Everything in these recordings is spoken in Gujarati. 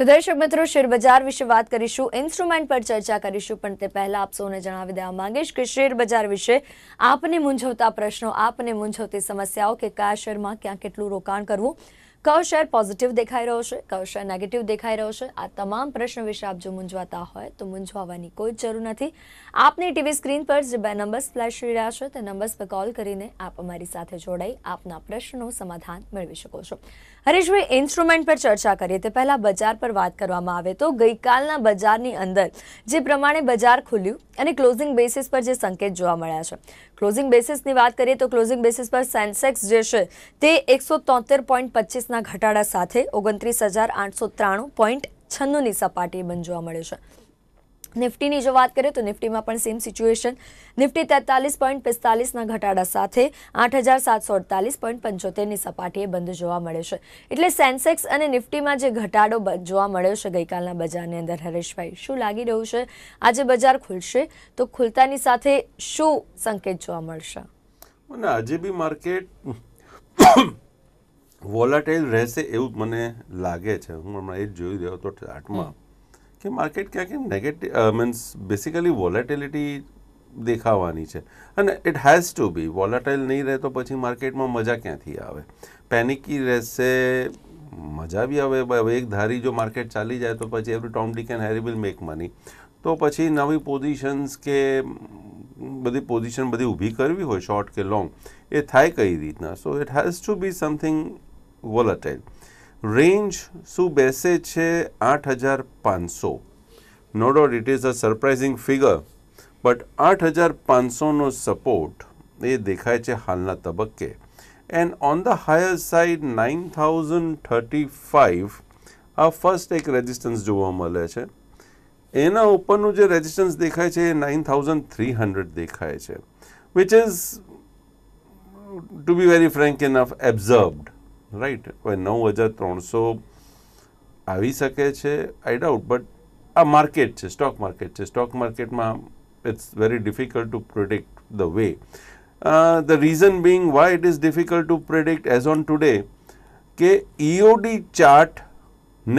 તો દર્શક મિત્રો શેરબજાર વિશે વાત કરીશું ઇન્સ્ટ્રુમેન્ટ પર ચર્ચા કરીશું પણ તે પહેલા આપ સૌને જણાવી દેવા માંગીશ કે શેરબજાર વિશે આપને મૂંઝવતા પ્રશ્નો આપને મૂંઝવતી સમસ્યાઓ કે કયા શેરમાં ક્યાં કેટલું રોકાણ કરવું કયો શેર પોઝિટિવ દેખાઈ રહ્યો છે કયો શેર નેગેટિવ દેખાઈ રહ્યો છે આ તમામ પ્રશ્ન વિશે આપ જો મૂંઝવાતા હોય તો મૂંઝવાવાની કોઈ જરૂર નથી આપની ટીવી સ્ક્રીન પર જે બે નંબર્સ ફ્લેશ થઈ રહ્યા છે તે નંબર્સ પર કોલ કરીને આપ અમારી સાથે જોડાઈ આપના પ્રશ્નનું સમાધાન મેળવી શકો છો હરેશભાઈ ઇન્સ્ટ્રુમેન્ટ પર ચર્ચા કરીએ તે પહેલાં બજાર પર વાત કરવામાં આવે તો ગઈકાલના બજારની અંદર જે પ્રમાણે બજાર ખુલ્યું અને ક્લોઝિંગ બેસિસ પર જે સંકેત જોવા મળ્યા છે ક્લોઝિંગ બેસિસની વાત કરીએ તો ક્લોઝિંગ બેસિસ પર સેન્સેક્સ જે છે તે એકસો તોતેર પોઈન્ટ પચીસના ઘટાડા સાથે ઓગણત્રીસ હજાર આઠસો ત્રાણું પોઈન્ટ છન્નુંની સપાટી બંધ જોવા મળે છે નિફ્ટીની જો વાત કરીએ તો નિફ્ટીમાં પણ સેમ સિચ્યુએશન નિફ્ટી તેતાલીસ પોઈન્ટ પિસ્તાલીસના ઘટાડા સાથે આઠ હજાર સાતસો અડતાલીસ પોઈન્ટ પંચોતેરની સપાટીએ બંધ જોવા મળ્યો છે એટલે સેન્સેક્સ અને નિફ્ટીમાં જે ઘટાડો જોવા મળ્યો છે ગઈકાલના બજારની અંદર હરેશભાઈ શું લાગી રહ્યું છે આજે બજાર ખુલશે તો ખુલતાની સાથે શું સંકેત જોવા મળશે મને આજે બી માર્કેટ વોલાટાઇલ રહેશે એવું મને લાગે છે હું હમણાં એ જ જોઈ રહ્યો હતો ચાર્ટમાં કે માર્કેટ ક્યાંક નેગેટિવ મીન્સ બેસિકલી વોલેટિલિટી દેખાવાની છે અને it has to be volatile નહીં રહે તો પછી માર્કેટમાં મજા ક્યાંથી આવે પેનિકી રહેશે મજા બી આવે એક ધારી જો માર્કેટ ચાલી જાય તો પછી એવરી ટોમ ડી કેન હેરી વિલ મેક મની તો પછી નવી પોઝિશન્સ કે બધી પોઝિશન બધી ઊભી કરવી હોય શોર્ટ કે લોંગ એ થાય કઈ રીતના so it has to be something volatile range શું બેસે છે આઠ હજાર પાંચસો નો that it is a surprising figure but આઠ હજાર પાંચસોનો સપોર્ટ એ દેખાય છે હાલના તબક્કે and on the higher side nine thousand thirty five આ ફર્સ્ટ એક રેઝિસ્ટન્સ જોવા મળે છે એના ઉપરનું જે રેઝિસ્ટન્સ દેખાય છે એ નાઇન થાઉઝન્ડ થ્રી હંડ્રેડ દેખાય છે which is to be very Frank enough observed right હવે નવ હજાર ત્રણસો આવી શકે છે આઈ ડાઉટ બટ આ માર્કેટ છે સ્ટોક માર્કેટ છે સ્ટોક માર્કેટમાં it's very difficult to predict the way the reason being why it is difficult to predict as on today કે ઇઓડી ચાર્ટ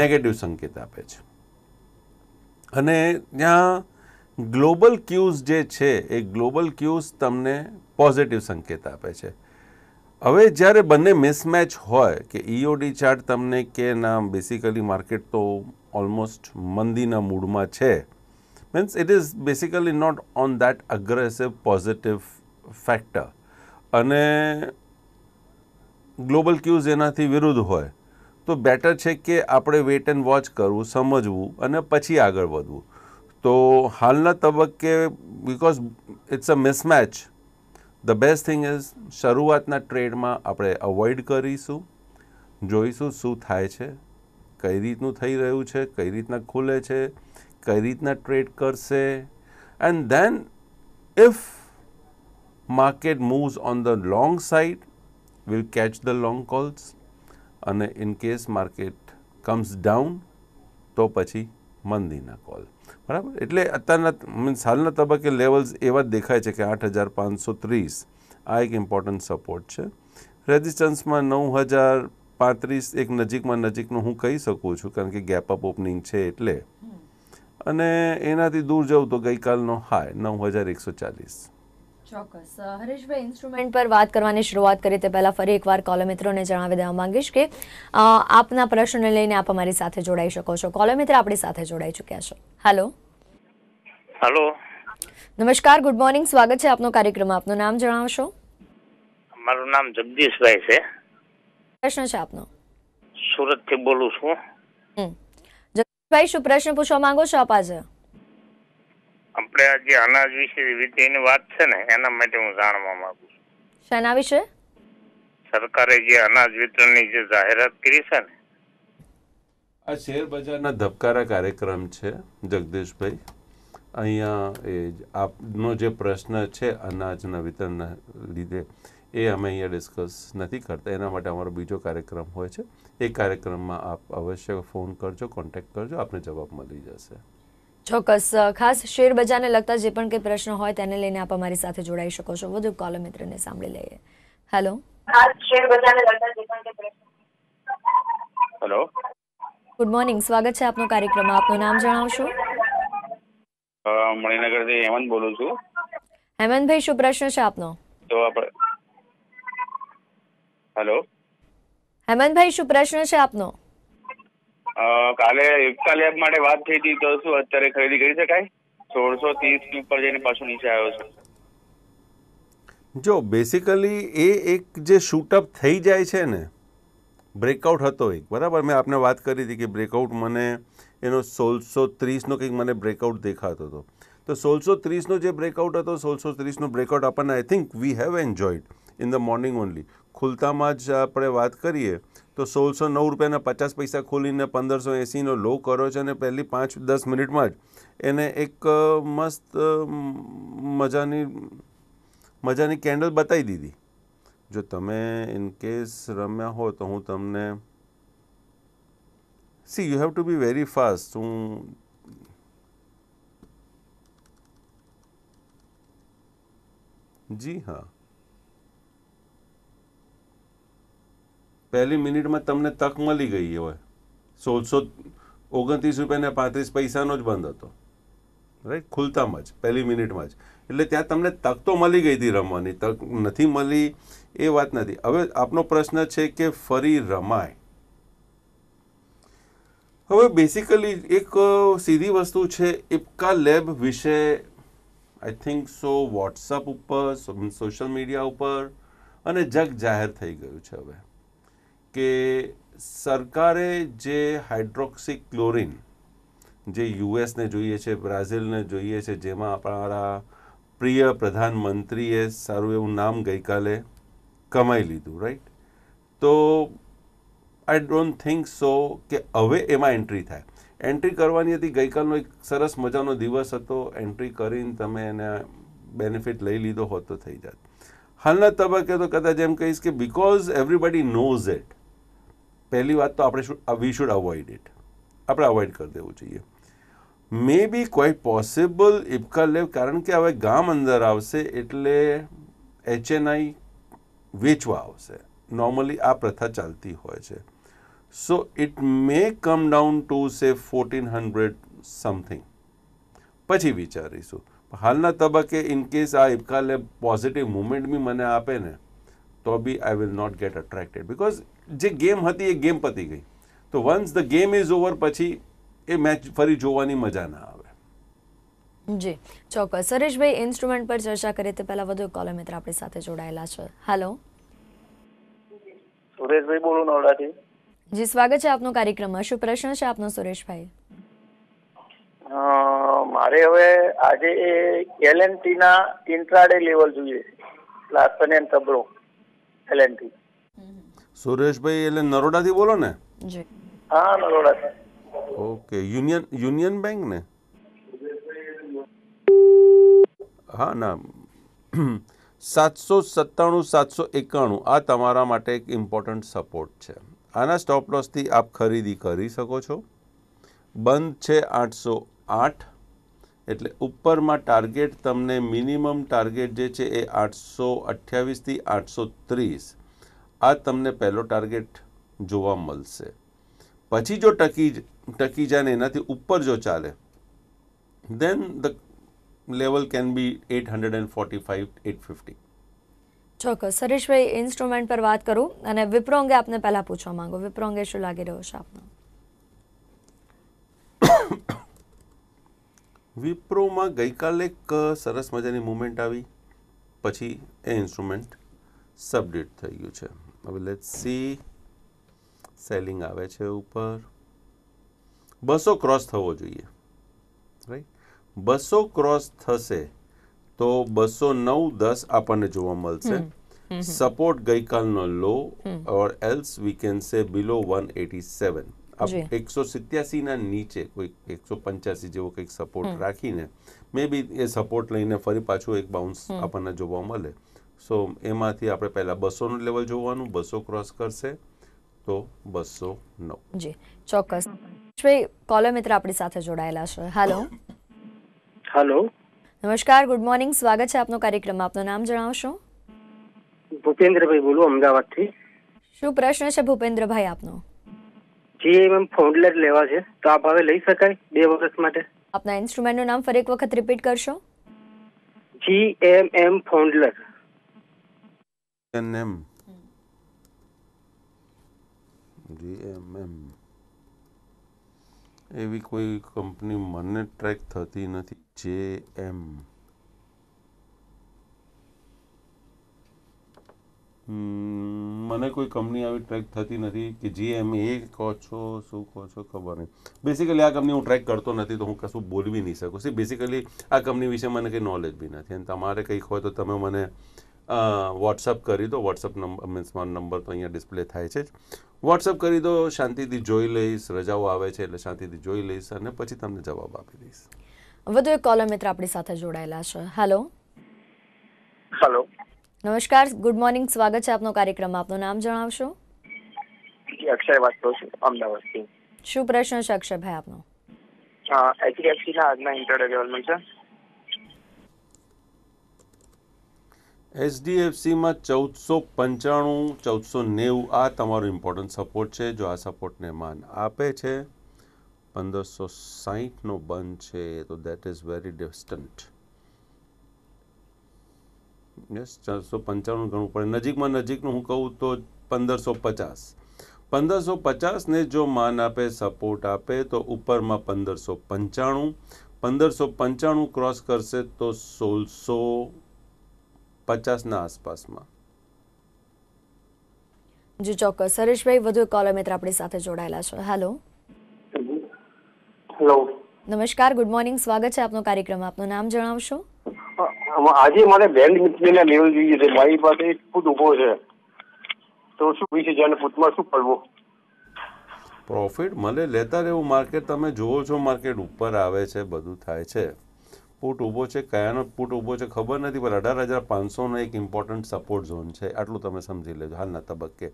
નેગેટિવ સંકેત આપે છે અને ત્યાં ગ્લોબલ ક્યુઝ જે છે એ ગ્લોબલ ક્યુઝ તમને પોઝિટિવ સંકેત આપે છે હવે જ્યારે બંને મિસમેચ હોય કે ઈઓડી e ચાર્ટ તમને કે ના બેસિકલી માર્કેટ તો ઓલમોસ્ટ મંદીના મૂડમાં છે means it is basically not on that aggressive positive factor અને ગ્લોબલ ક્યુઝ એનાથી વિરુદ્ધ હોય તો બેટર છે કે આપણે વેટ એન્ડ વોચ કરવું સમજવું અને પછી આગળ વધવું તો હાલના તબક્કે because it's a mismatch the best thing is શરૂઆતના ટ્રેડમાં આપણે અવોઇડ કરીશું જોઈશું શું થાય છે કઈ રીતનું થઈ રહ્યું છે કઈ રીતના ખુલે છે કઈ રીતના ટ્રેડ કરશે and then if market moves on the long side will catch the long calls અને in case market comes down તો પછી મંદીના કોલ બરાબર એટલે અત્યારના મીન્સ હાલના તબક્કે લેવલ્સ એવા દેખાય છે કે આઠ હજાર પાંચસો ત્રીસ આ એક ઇમ્પોર્ટન્ટ સપોર્ટ છે રેઝિસ્ટન્સમાં નવ હજાર પાંત્રીસ એક નજીકમાં નજીકનું હું કહી શકું છું કારણ કે ગેપ અપ ઓપનિંગ છે એટલે અને એનાથી દૂર જાઉં તો ગઈકાલનો હાય નવ હજાર એકસો ચાલીસ ચોક્કસ હરેશભાઈ ઇન્સ્ટ્રુમેન્ટ પર વાત કરવાની શરૂઆત કરી તે પહેલાં ફરી એકવાર કોલર મિત્રોને જણાવી દેવા માંગીશ કે આપના પ્રશ્નને લઈને આપ અમારી સાથે જોડાઈ શકો છો કોલર મિત્ર આપણી સાથે જોડાઈ ચૂક્યા છો હેલો હેલો નમસ્કાર ગુડ મોર્નિંગ સ્વાગત છે આપનો કાર્યક્રમ આપનું નામ જણાવશો મારું નામ જગદીશભાઈ છે પ્રશ્ન છે આપનો સુરતથી બોલું છું જગદીશભાઈ શું પ્રશ્ન પૂછવા માંગો છો આપ આજે આપણે આજે અનાજ વિશે વિવિધની વાત છે ને એના માટે હું જાણવા માંગુ છું શાના વિશે સરકારે જે અનાજ વિતરણની જે જાહેરાત કરી છે ને આ શેર બજારના ધબકારા કાર્યક્રમ છે જગદીશભાઈ અહીંયા એ આપનો જે પ્રશ્ન છે અનાજના વિતરણના લીધે એ અમે અહીંયા ડિસ્કસ નથી કરતા એના માટે અમારો બીજો કાર્યક્રમ હોય છે એ કાર્યક્રમમાં આપ અવશ્ય ફોન કરજો કોન્ટેક્ટ કરજો આપને જવાબ મળી જશે ચોક્કસ ખાસ શેર બજારને લગતા જે પણ કંઈ પ્રશ્ન હોય તેને લઈને આપ અમારી સાથે જોડાઈ શકો છો વધુ કોલર મિત્રને સાંભળી લઈએ હેલો હેલો ગુડ મોર્નિંગ સ્વાગત છે આપનો કાર્યક્રમમાં આપનું નામ જણાવશો મણિનગરથી હેમંત બોલું છું હેમંતભાઈ શું પ્રશ્ન છે આપનો તો આપણે હેલો હેમંતભાઈ શું પ્રશ્ન છે આપનો કાલે એકતા લેબ માટે વાત થઈ હતી તો શું અત્યારે ખરીદી કરી શકાય સોળસો ત્રીસ ઉપર જઈને પાછું નીચે આવ્યો છે જો બેસિકલી એ એક જે શૂટઅપ થઈ જાય છે ને બ્રેકઆઉટ હતો એક બરાબર મેં આપને વાત કરી હતી કે બ્રેકઆઉટ મને એનો સોળસો ત્રીસનો કંઈક મને બ્રેકઆઉટ દેખાતો હતો તો સોળસો ત્રીસનો જે બ્રેકઆઉટ હતો સોળસો ત્રીસનો બ્રેકઆઉટ આપણને I think we have enjoyed in the morning only ખુલતામાં જ આપણે વાત કરીએ તો સોળસો નવ રૂપિયાના પચાસ પૈસા ખોલીને પંદરસો એંસીનો લો કરો છે અને પહેલી પાંચ દસ મિનિટમાં જ એને એક મસ્ત મજાની મજાની કેન્ડલ બતાવી દીધી જો તમે ઇન કેસ રમ્યા હો તો હું તમને see you have to be very fast હું જી હા પહેલી મિનિટમાં તમને તક મળી ગઈ હોય સોળસો ઓગણત્રીસ રૂપિયાને પાંત્રીસ પૈસાનો જ બંધ હતો રાઈટ ખુલતામાં જ પહેલી મિનિટમાં જ એટલે ત્યાં તમને તક તો મળી ગઈ હતી રમવાની તક નથી મળી એ વાત નથી હવે આપનો પ્રશ્ન છે કે ફરી રમાય હવે બેસિકલી એક સીધી વસ્તુ છે ઇપકા લેબ વિશે આઈ થિંક સો વોટ્સઅપ ઉપર સોશિયલ મીડિયા ઉપર અને જગ જાહેર થઈ ગયું છે હવે કે સરકારે જે ક્લોરિન જે યુએસને જોઈએ છે બ્રાઝિલને જોઈએ છે જેમાં આપણા પ્રિય પ્રધાનમંત્રીએ સારું એવું નામ ગઈકાલે કમાઈ લીધું રાઈટ તો આઈ ડોન્ટ થિંક સો કે હવે એમાં એન્ટ્રી થાય એન્ટ્રી કરવાની હતી ગઈકાલનો એક સરસ મજાનો દિવસ હતો એન્ટ્રી કરીને તમે એને બેનિફિટ લઈ લીધો હોત તો થઈ જાત હાલના તબક્કે તો કદાચ એમ કહીશ કે બિકોઝ એવરીબડી નોઝ ઇટ પહેલી વાત તો આપણે should we should avoid it આપણે અવોઇડ કરી દેવું જોઈએ મે બી ક્વાઇટ પોસિબલ લેવ કારણ કે હવે ગામ અંદર આવશે એટલે એચએનઆઈ વેચવા આવશે નોર્મલી આ પ્રથા ચાલતી હોય છે so it may come down to say fourteen hundred something પછી વિચારીશું હાલના તબક્કે ઇનકેસ આ ઇપકાલેબ પોઝિટિવ મુમેન્ટ બી મને આપે ને તો be I will not get attracted because જે ગેમ હતી એ ગેમ પતી ગઈ તો once the game is over પછી એ મેચ ફરી જોવાની મજા ના આવે જી ચોક્કસ સરેશભાઈ ઇન્સ્ટ્રુમેન્ટ પર ચર્ચા કરી તે પહેલા વધુ કોલર મિત્ર આપણી સાથે જોડાયેલા છે હેલો સુરેશભાઈ બોલું નવડાથી જી સ્વાગત છે આપનો કાર્યક્રમમાં શું પ્રશ્ન છે આપનો સુરેશભાઈ મારે હવે આજે એ એલએનટી ના ઇન્ટ્રાડે લેવલ જોઈએ પ્લાસ્ટર એન્ડ તબરો એલએનટી સુરેશભાઈ એટલે નરોડાથી બોલો ને હા Naroda okay union union bank ને હા ના સાતસો સત્તાણું સાતસો એકાણું આ તમારા માટે એક ઇમ્પોર્ટન્ટ સપોર્ટ છે આના સ્ટોપ લોસથી આપ ખરીદી કરી શકો છો બંધ છે આઠસો આઠ એટલે ઉપરમાં ટાર્ગેટ તમને મિનિમમ ટાર્ગેટ જે છે એ આઠસો અઠ્યાવીસથી આઠસો ત્રીસ આ તમને પહેલો ટાર્ગેટ જોવા મળશે પછી જો ટકી ટકી જાય ને એનાથી ઉપર જો ચાલે then the level can be at hundred and forty five at fifty ચોક્કસ સરેશભાઈ ઇન્સ્ટ્રુમેન્ટ પર વાત કરું અને વિપ્રો અંગે આપને પહેલાં પૂછવા માંગો વિપ્રો અંગે શું લાગી રહ્યો છે આપનો વિપ્રોમાં ગઈકાલે એક સરસ મજાની મુમેન્ટ આવી પછી એ ઇન્સ્ટ્રુમેન્ટ સબડેટ થઈ ગયું છે હવે લેટ સી સેલિંગ આવે છે ઉપર બસો ક્રોસ થવો જોઈએ રાઈટ બસો ક્રોસ થશે તો બસો નવ દસ આપણને જોવા મળશે સપોર્ટ ગઈકાલનો low or else we can say below one eighty seven એકસો સિત્યાસીના નીચે કોઈ એકસો પંચ્યાસી જેવો કંઈક સપોર્ટ રાખીને મે બી એ સપોર્ટ લઈને ફરી પાછું એક બાઉન્સ આપણને જોવા મળે સો એમાંથી આપણે પહેલાં બસોનું લેવલ જોવાનું બસો ક્રોસ કરશે તો બસો નવ જી ચોક્કસ કોલર મિત્ર આપણી સાથે જોડાયેલા છે હેલો હેલો નમસ્કાર ગુડ મોર્નિંગ સ્વાગત છે આપનો કાર્યક્રમ આપનું નામ જણાવશો ભૂપેન્દ્રભાઈ બોલું અમદાવાદથી શું પ્રશ્ન છે ભૂપેન્દ્રભાઈ આપનો જી મેમ ફોન્ડલર લેવા છે તો આ ભાવે લઈ શકાય બે વર્ષ માટે આપના ઇન્સ્ટ્રુમેન્ટનું નામ ફરી એક વખત રિપીટ કરશો જી એમ એમ ફોન્ડલર એમ જી એમ એમ એવી કોઈ કંપની મને ટ્રેક થતી નથી જે એમ મને કોઈ કંપની આવી ટ્રેક થતી નથી કે જે એમ એ કહો છો શું કહો છો ખબર નહીં બેસિકલી આ કંપની હું ટ્રેક કરતો નથી તો હું કશું બોલવી નહીં શકું સી બેસિકલી આ કંપની વિશે મને કંઈ નોલેજ બી નથી અને તમારે કંઈક હોય તો તમે મને વોટ્સઅપ કરી દો વોટ્સઅપ નંબર મીન્સ મારો નંબર તો અહીંયા ડિસ્પ્લે થાય છે જ વોટ્સઅપ કરી દો શાંતિથી જોઈ લઈશ રજાઓ આવે છે એટલે શાંતિથી જોઈ લઈશ અને પછી તમને જવાબ આપી દઈશ વધુ એક કોલર મિત્ર આપણી સાથે જોડાયેલા છે હેલો હેલો નમસ્કાર ગુડ મોર્નિંગ સ્વાગત છે આપનો કાર્યક્રમ આપનું નામ જણાવશો અક્ષય વાત કરું છું અમદાવાદથી શું પ્રશ્ન છે અક્ષયભાઈ આપનો એચડીએફસી ના આજના ઇન્ટરડે લેવલમાં છે એચડીએફસીમાં ચૌદસો પંચાણું ચૌદસો નેવું આ તમારો ઇમ્પોર્ટન્ટ સપોર્ટ છે જો આ સપોર્ટને માન આપે છે પંદરસો સાહીઠનો બંધ છે તો that is very distant yes ચારસો પંચાણું ગણવું પડે નજીકમાં નજીકનું હું કહું તો પંદરસો પચાસ પંદરસો પચાસને જો માન આપે સપોર્ટ આપે તો ઉપરમાં પંદરસો પંચાણું પંદરસો પંચાણું ક્રોસ કરશે તો સોળસો પચાસના આસપાસમાં જી ચોક્કસ હરેશભાઈ વધુ કોલર મિત્ર આપણી સાથે જોડાયેલા છે હેલો હેલો નમસ્કાર ગુડ મોર્નિંગ સ્વાગત છે આપનો કાર્યક્રમ આપનું નામ જણાવશો આજે મને બેન્ડ મિત્રીને લેવલ જોઈએ છે મારી પાસે એક ફૂટ ઊભો છે તો શું વીસ હજારના ફૂટમાં શું પડવું પ્રોફિટ મળે લેતા રહેવું માર્કેટ તમે જુઓ છો માર્કેટ ઉપર આવે છે બધું થાય છે પુટ ઊભો છે કયાનો પુટ ઊભો છે ખબર નથી પણ અઢાર હજાર પાંચસોનો એક ઇમ્પોર્ટન્ટ સપોર્ટ ઝોન છે આટલું તમે સમજી લેજો હાલના તબક્કે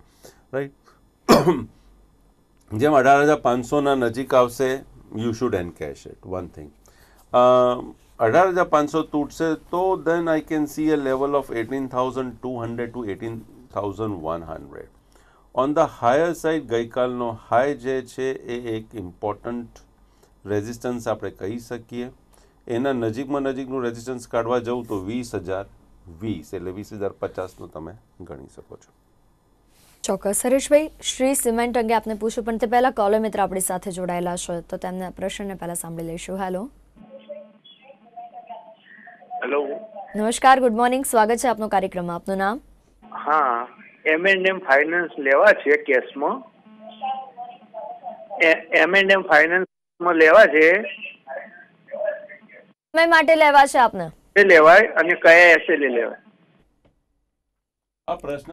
રાઈટ જેમ અઢાર હજાર પાંચસોના નજીક આવશે you should encash it one thing અઢાર હજાર પાંચસો તૂટશે તો then I can see a level of eighteen thousand two hundred to eighteen thousand one hundred on the higher side ગઈકાલનો હાઈ જે છે એ એક ઇમ્પોર્ટન્ટ રેઝિસ્ટન્સ આપણે કહી શકીએ એના નજીકમાં નજીકનું રેઝિસ્ટન્સ કાઢવા જવું તો વીસ હજાર વીસ એટલે વીસ હજાર પચાસનું તમે ગણી શકો છો ચોક્કસ હરેશભાઈ શ્રી સિમેન્ટ અંગે આપને પૂછ્યું પણ તે પહેલાં કોલર મિત્ર આપણી સાથે જોડાયેલા છે તો તેમના પ્રશ્નને પહેલાં સાંભળી લઈશું હેલો હેલો નમસ્કાર ગુડ મોર્નિંગ સ્વાગત છે આપનો કાર્યક્રમમાં આપનું નામ હા એમ એન્ડ એમ ફાઇનાન્સ લેવા છે કેશમાં એમ એન્ડ એમ ફાઇનાન્સમાં લેવા છે સમય માટે લેવા છે આપને એ લેવાય અને કયા એસએલએ લેવાય આ પ્રશ્ન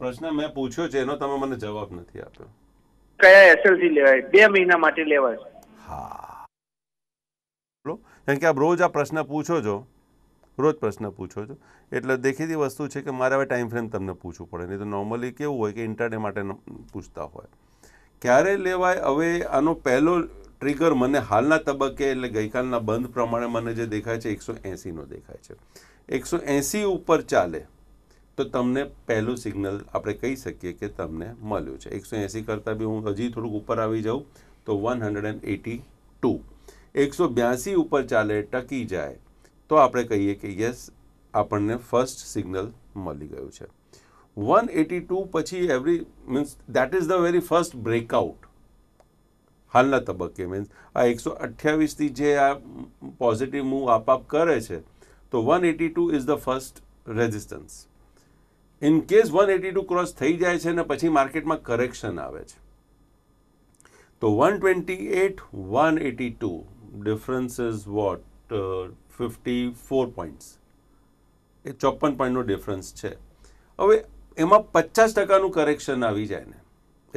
પ્રશ્ન મેં પૂછ્યો છે એનો તમે મને જવાબ નથી આપ્યો કયા એસએલ થી લેવાય બે મહિના માટે લેવાય હા કારણ કે આપ રોજ આ પ્રશ્ન પૂછો છો રોજ પ્રશ્ન પૂછો છો એટલે દેખીતી વસ્તુ છે કે મારે હવે ટાઈમ ફ્રેમ તમને પૂછવું પડે નહીં તો નોર્મલી કેવું હોય કે ઇન્ટરડે માટે પૂછતા હોય ક્યારે લેવાય હવે આનો પહેલો ટ્રિગર મને હાલના તબક્કે એટલે ગઈકાલના બંધ પ્રમાણે મને જે દેખાય છે એકસો એંસીનો દેખાય છે એકસો એંસી ઉપર ચાલે તો તમને પહેલું સિગ્નલ આપણે કહી શકીએ કે તમને મળ્યું છે એકસો એંસી કરતાં બી હું હજી થોડુંક ઉપર આવી જાઉં તો one hundred and eighty two એકસો બ્યાસી ઉપર ચાલે ટકી જાય તો આપણે કહીએ કે યસ આપણને ફર્સ્ટ સિગ્નલ મળી ગયું છે વન એટી ટુ પછી every means that is the very first breakout હાલના તબક્કે મીન્સ આ એકસો અઠ્યાવીસથી જે આ પોઝિટિવ મૂવ આપ કરે છે તો one eighty two is the first resistance in case one eighty two cross થઈ જાય છે અને પછી માર્કેટમાં કરેક્શન આવે છે તો one twenty eight one eighty two difference is what fifty four points એ ચોપન પોઈન્ટનો ડિફરન્સ છે હવે એમાં પચાસ ટકાનું કરેક્શન આવી જાય ને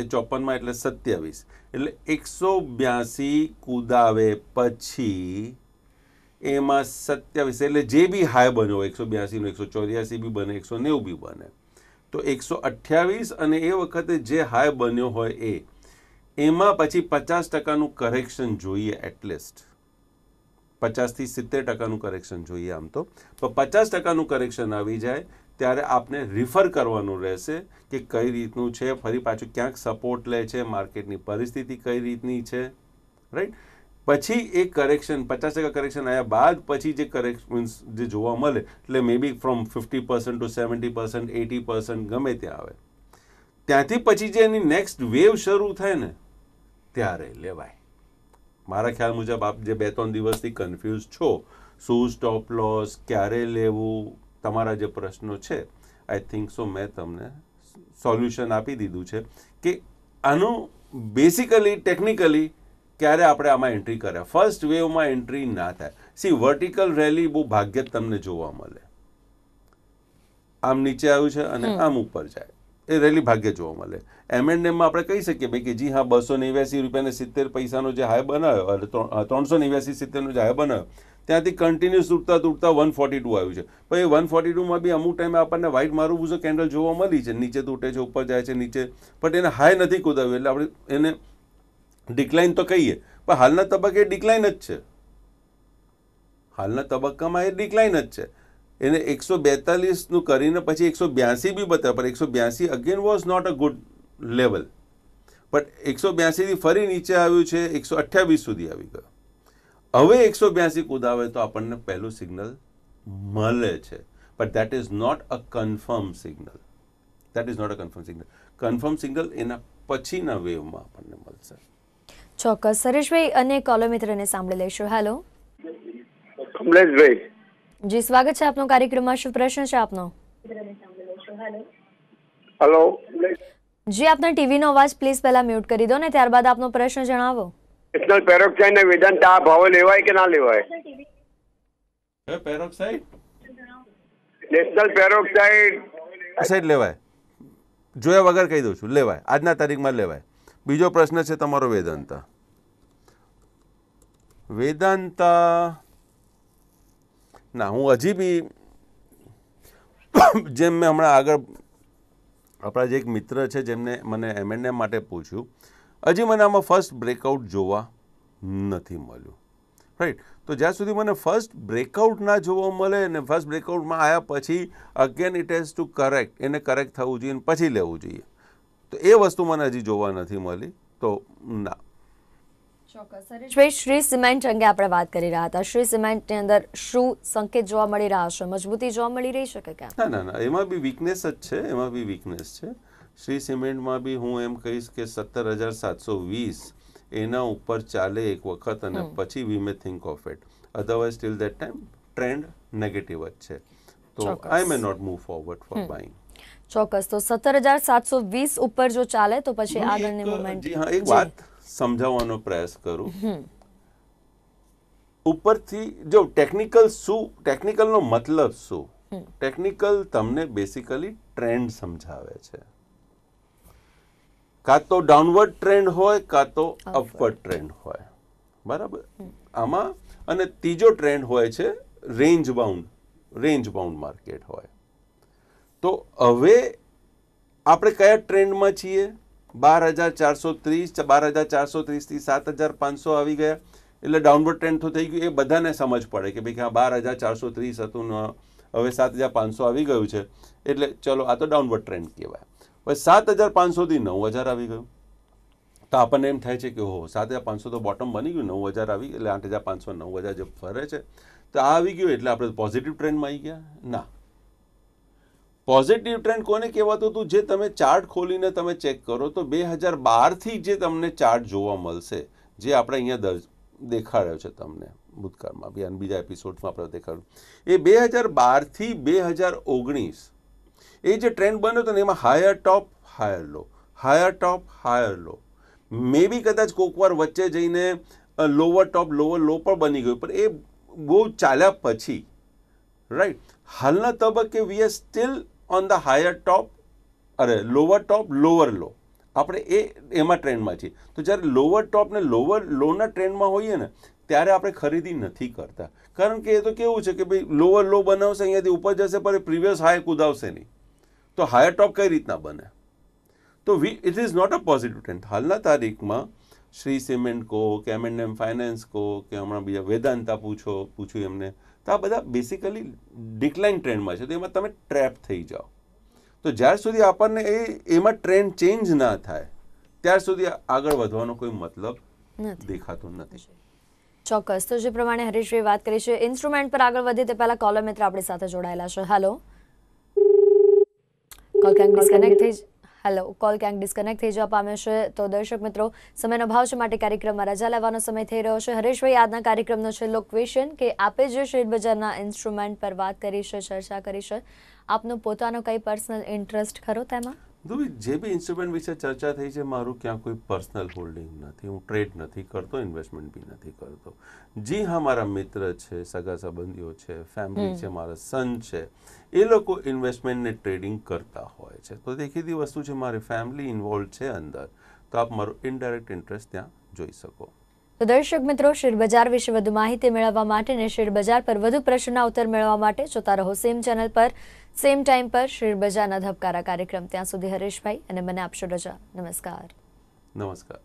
એ ચોપનમાં એટલે સત્યાવીસ એટલે એકસો બ્યાસી કૂદાવે પછી એમાં સત્યાવીસ એટલે જે બી હાય બન્યો એકસો બ્યાસીનો એકસો ચોર્યાસી બી બને એકસો નેવું બી બને તો એકસો અઠ્યાવીસ અને એ વખતે જે હાય બન્યો હોય એ એમાં પછી પચાસ ટકાનું કરેક્શન જોઈએ એટલીસ્ટ પચાસથી સિત્તેર ટકાનું કરેક્શન જોઈએ આમ તો પણ પચાસ ટકાનું કરેક્શન આવી જાય ત્યારે આપને રિફર કરવાનું રહેશે કે કઈ રીતનું છે ફરી પાછું ક્યાંક સપોર્ટ લે છે માર્કેટની પરિસ્થિતિ કઈ રીતની છે રાઈટ પછી એ કરેક્શન પચાસ ટકા કરેક્શન આવ્યા બાદ પછી જે કરેક્શન જે જોવા મળે એટલે may be from fifty percent to seventy percent eighty percent ગમે ત્યાં આવે ત્યાંથી પછી જે એની નેક્સ્ટ વેવ શરૂ થાય ને ત્યારે લેવાય મારા ખ્યાલ મુજબ આપ જે બે ત્રણ દિવસથી કન્ફ્યુઝ છો શું સ્ટોપ લોસ ક્યારે લેવું તમારા જે પ્રશ્નો છે આઈ થિંક સો મેં તમને સોલ્યુશન આપી દીધું છે કે આનું બેસિકલી ટેકનિકલી ક્યારે આપણે આમાં એન્ટ્રી કર્યા ફર્સ્ટ વેવમાં એન્ટ્રી ના થાય સી વર્ટિકલ રેલી બહુ ભાગ્યે જ તમને જોવા મળે આમ નીચે આવ્યું છે અને આમ ઉપર જાય એ રેલી ભાગ્ય જોવા મળે એમએનએમમાં આપણે કહી શકીએ ભાઈ કે જી હા બસો નેવ્યાસી રૂપિયાને સિત્તેર પૈસાનો જે હાય બનાવ્યો ત્રણસો નેવ્યાસી સિત્તેરનો જે હાય બનાવ્યો ત્યાંથી કન્ટિન્યુઅસ તૂટતા તૂટતા વન ફોર્ટી ટુ આવ્યું છે પણ એ વન ફોર્ટી ટુમાં બી અમુક ટાઈમે આપણને વ્હાઇટ મારું કેન્ડલ જોવા મળી છે નીચે તૂટે છે ઉપર જાય છે નીચે બટ એને હાય નથી કૂદાવ્યું એટલે આપણે એને ડિક્લાઇન તો કહીએ પણ હાલના તબક્કે ડિક્લાઇન જ છે હાલના તબક્કામાં એ ડિક્લાઇન જ છે એને એકસો બેતાલીસનું કરીને પછી એકસો બ્યાસી બી બતાવ્યા પણ એકસો બ્યાસી again was not a good level but એકસો બ્યાસીથી ફરી નીચે આવ્યું છે એકસો અઠ્યાવીસ સુધી આવી ગયો હવે એકસો બ્યાસી કુદાવે તો આપણને પહેલું સિગ્નલ મળે છે but that is not a confirm signal that is not a confirm signal confirm signal એના પછીના વેવમાં આપણને મળશે ચોક્કસ સરેશભાઈ અને કોલોમિત્રને સાંભળી લઈશું હેલો કમલેશભાઈ જી સ્વાગત છે આપનો કાર્યક્રમમાં શું પ્રશ્ન છે આપનો હેલો જી આપના ટીવી અવાજ પ્લીઝ પહેલા મ્યુટ કરી દો ને ત્યારબાદ આપનો પ્રશ્ન જણાવો ઇથનોલ પેરોક્સાઇડ ને વેદાંત આ ભાવે લેવાય કે ના લેવાય પેરોક્સાઇડ નેશનલ પેરોક્સાઇડ સાઈડ લેવાય જોયા વગર કહી દઉં છું લેવાય આજના તારીખમાં લેવાય બીજો પ્રશ્ન છે તમારો વેદાંતા વેદાંતા ના હું હજી બી જેમ મેં હમણાં આગળ આપણા જે એક મિત્ર છે જેમને મને એમએનએમ માટે પૂછ્યું હજી મને આમાં ફર્સ્ટ બ્રેકઆઉટ જોવા નથી મળ્યું રાઈટ તો જ્યાં સુધી મને ફર્સ્ટ બ્રેકઆઉટ ના જોવા મળે અને ફર્સ્ટ બ્રેકઆઉટમાં આવ્યા પછી again it has to correct એને કરેક્ટ થવું જોઈએ પછી લેવું જોઈએ તો એ વસ્તુ મને હજી જોવા નથી મળી તો ના શ્રી સિમેન્ટ અંગે આપણે વાત કરી રહ્યા હતા શ્રી સિમેન્ટની અંદર શું સંકેત જોવા મળી રહ્યા છે મજબૂતી જોવા મળી રહી શકે કે ના ના એમાં બી વીકનેસ જ છે એમાં બી વીકનેસ છે શ્રી સિમેન્ટમાં બી હું એમ કહીશ કે સત્તર હજાર સાતસો વીસ એના ઉપર ચાલે એક વખત અને પછી we may think of it otherwise till that time trend negative જ છે તો I may not move forward for buying ચોક્કસ તો સત્તર હજાર સાતસો વીસ ઉપર જો ચાલે તો પછી આગળની મુમેન્ટ જી હા એક વાત સમજાવવાનો પ્રયાસ કરું ઉપરથી જો ટેકનિકલ શું ટેકનિકલનો મતલબ શું ટેકનિકલ તમને બેસિકલી ટ્રેન્ડ સમજાવે છે કાં તો ડાઉનવર્ડ ટ્રેન્ડ હોય કાં તો અપવર્ડ ટ્રેન્ડ હોય બરાબર આમાં અને ત્રીજો ટ્રેન્ડ હોય છે range bound range bound market હોય તો હવે આપણે કયા ટ્રેન્ડમાં છીએ બાર હજાર ચારસો ત્રીસ બાર હજાર ચારસો ત્રીસથી સાત હજાર પાંચસો આવી ગયા એટલે ડાઉનવર્ડ ટ્રેન્ડ તો થઈ ગયું એ બધાને સમજ પડે કે ભાઈ હા બાર હજાર ચારસો ત્રીસ હતું હવે સાત હજાર પાંચસો આવી ગયું છે એટલે ચલો આ તો ડાઉનવર્ડ ટ્રેન્ડ કહેવાય હવે સાત હજાર પાંચસોથી નવ હજાર આવી ગયું તો આપણને એમ થાય છે કે હો સાત હજાર પાંચસો તો બોટમ બની ગયું નવ હજાર આવી એટલે આઠ હજાર પાંચસો નવ હજાર જે ફરે છે તો આ આવી ગયું એટલે આપણે પોઝિટિવ ટ્રેન્ડમાં આવી ગયા ના પોઝિટિવ ટ્રેન્ડ કોને કહેવાતું હતું જે તમે ચાર્ટ ખોલીને તમે ચેક કરો તો બે હજાર બારથી જે તમને ચાર્ટ જોવા મળશે જે આપણે અહીંયા દર્જ દેખાડ્યો છે તમને ભૂતકાળમાં બી બીજા એપિસોડમાં આપણે દેખાડ્યું એ બે હજાર બારથી બે હજાર ઓગણીસ એ જે ટ્રેન્ડ બન્યો હતો ને એમાં higher top higher low higher top higher low may be કદાચ કોકવાર વચ્ચે જઈને લોવર ટોપ લોવર લો પણ બની ગયું પણ એ બહુ ચાલ્યા પછી રાઈટ હાલના તબક્કે we are still on the higher top અરે લોવર ટોપ લોવર લો આપણે એ એમાં ટ્રેન્ડમાં છીએ તો જ્યારે લોવર ટોપ ને લોઅર લોના ટ્રેન્ડમાં હોઈએ ને ત્યારે આપણે ખરીદી નથી કરતા કારણ કે એ તો કેવું છે કે ભાઈ લોવર લો બનાવશે અહીંયાથી ઉપર જશે પણ પ્રીવિયસ હાઈ કુદાવશે નહીં તો હાયર ટોપ કઈ રીતના બને તો we it is not a positive trend હાલના તારીખમાં શ્રી સિમેન્ટ કહો કે એમ એન્ડ એમ ફાઇનાન્સ કહો કે હમણાં બીજા વેદાંતા પૂછો પૂછ્યું એમને તો આ બધા બેસિકલી ડિક્લાઇન ટ્રેન્ડમાં છે તો એમાં તમે ટ્રેપ થઈ જાઓ તો જ્યાર સુધી આપણને એ એમાં ટ્રેન્ડ ચેન્જ ના થાય ત્યાર સુધી આગળ વધવાનો કોઈ મતલબ દેખાતું નથી ચોક્કસ તો જે પ્રમાણે હરીશભાઈ વાત કરી છે ઇન્સ્ટ્રુમેન્ટ પર આગળ વધે તે પહેલા કોલર મિત્ર આપણી સાથે જોડાયેલા છે હેલો કોલ ડિસ્કનેક્ટ થઈ હેલો કોલ ક્યાંક ડિસ્કનેક્ટ થઈ જવા પામ્યો છે તો દર્શક મિત્રો સમયનો ભાવ છે માટે કાર્યક્રમમાં રજા લેવાનો સમય થઈ રહ્યો છે હરેશભાઈ આજના કાર્યક્રમનો છેલ્લો ક્વેશ્ચન કે આપે જે શેરબજારના ઇન્સ્ટ્રુમેન્ટ પર વાત કરી છે ચર્ચા કરી છે આપનો પોતાનો કંઈ પર્સનલ ઇન્ટરેસ્ટ ખરો તેમાં ધ્રુવી જે બી ઇન્સ્ટ્રુમેન્ટ વિશે ચર્ચા થઈ છે મારું ક્યાં કોઈ પર્સનલ હોલ્ડિંગ નથી હું ટ્રેડ નથી કરતો ઇન્વેસ્ટમેન્ટ બી નથી કરતો જી હા મારા મિત્ર છે સગા સંબંધીઓ છે ફેમિલી છે મારા સન છે એ લોકો ઇન્વેસ્ટમેન્ટને ટ્રેડિંગ કરતા હોય છે તો દેખીતી વસ્તુ છે મારી ફેમિલી ઇન્વોલ્વ છે અંદર તો આપ મારો ઇનડાયરેક્ટ ઇન્ટરેસ્ટ ત્યાં જોઈ શકો તો દર્શક મિત્રો શેરબજાર વિશે વધુ માહિતી મેળવવા માટે અને શેરબજાર પર વધુ પ્રશ્નો ઉત્તર મેળવવા માટે જોતા રહો સેમ ચેનલ પર સેમ ટાઈમ પર શેરબજારના ધબકારા કાર્યક્રમ ત્યાં સુધી હરેશભાઈ અને મને આપશો રજા નમસ્કાર નમસ્કાર